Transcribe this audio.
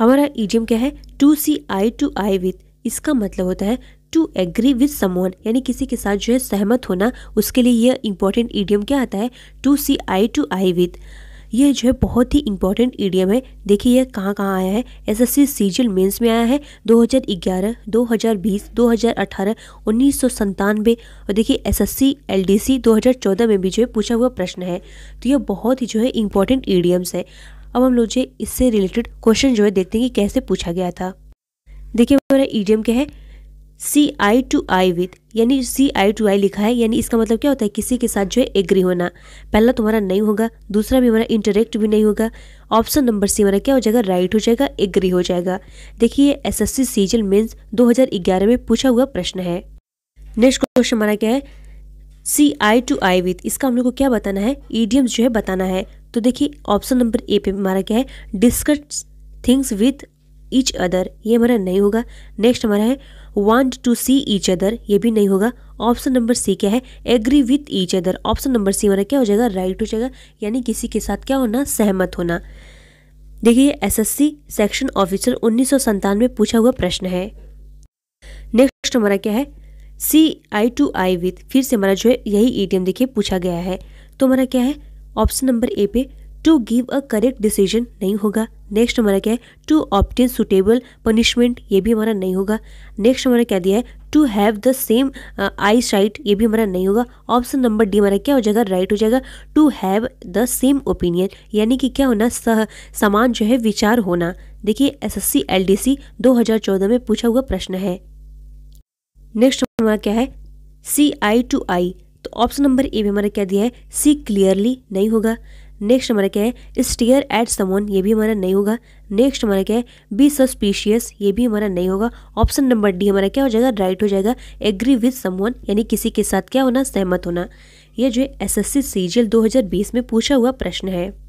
हमारा ईडियम क्या है to see eye to eye with इसका मतलब होता है टू एग्री विथ समवन यानी किसी के साथ जो है सहमत होना उसके लिए यह इंपॉर्टेंट ईडियम क्या आता है to see eye to eye with यह जो है बहुत ही इंपॉर्टेंट ईडियम है देखिए यह कहाँ कहाँ आया है S S C CGL mains में आया है 2011, 2020, 2018, उन्नीस सौ संतानवे और देखिए S S C L D C दो में भी जो है पूछा हुआ प्रश्न है तो यह बहुत ही जो है इंपॉर्टेंट ईडियम्स है अब हम लोग जो इससे रिलेटेड क्वेश्चन जो है देखते हैं कि कैसे पूछा गया था देखिए मेरा ईडियम क्या है सी आई टू आई विथ यानी सी आई टू आई लिखा है यानी इसका मतलब क्या होता है किसी के साथ जो है एग्री होना पहला तुम्हारा नहीं होगा दूसरा भी हमारा इंटरेक्ट भी नहीं होगा ऑप्शन नंबर सी हमारा क्या हो जाएगा राइट हो जाएगा एग्री हो जाएगा देखिए S S C CGL mains 2011 में पूछा हुआ प्रश्न है नेक्स्ट क्वेश्चन हमारा क्या है सी आई टू आई विथ इसका हम लोग को क्या बताना है ईडियम्स जो है बताना है तो देखिए ऑप्शन नंबर ए पे हमारा क्या है discuss things with each other ये हमारा नहीं होगा नेक्स्ट हमारा है want to see each other ये भी नहीं होगा ऑप्शन नंबर सी क्या है agree with each other option number C हमारा क्या हो जाएगा राइट हो जाएगा यानी किसी के साथ क्या होना सहमत होना देखिए एसएससी सेक्शन ऑफिसर उन्नीस में पूछा हुआ प्रश्न है नेक्स्ट हमारा क्या है सी आई टू आई विथ फिर से हमारा जो है यही ईटीएम देखिए पूछा गया है तो हमारा क्या है ऑप्शन नंबर ए पे to give a correct decision नहीं होगा नेक्स्ट हमारा क्या है टू ऑप्टेन सुटेबल पनिशमेंट ये भी हमारा नहीं होगा नेक्स्ट हमारा क्या दिया है to have the same eyesight ये भी हमारा नहीं होगा ऑप्शन नंबर डी हमारा क्या हो जाएगा राइट right हो जाएगा to have the same opinion यानी कि क्या होना सह समान जो है विचार होना देखिए एसएससी एलडीसी 2014 में पूछा हुआ प्रश्न है नेक्स्ट हमारा क्या है सी आई टू आई तो ऑप्शन नंबर ए भी हमारा क्या दिया है सी क्लियरली नहीं होगा नेक्स्ट हमारा क्या है स्टेयर एट समवन ये भी हमारा नहीं होगा नेक्स्ट हमारा क्या है बी सस्पिशियस ये भी हमारा नहीं होगा ऑप्शन नंबर डी हमारा क्या हो जाएगा राइट हो जाएगा एग्री विद समवन यानी किसी के साथ क्या होना सहमत होना यह जो है एस एस सी सीजियल दो हज़ार बीस में पूछा हुआ प्रश्न है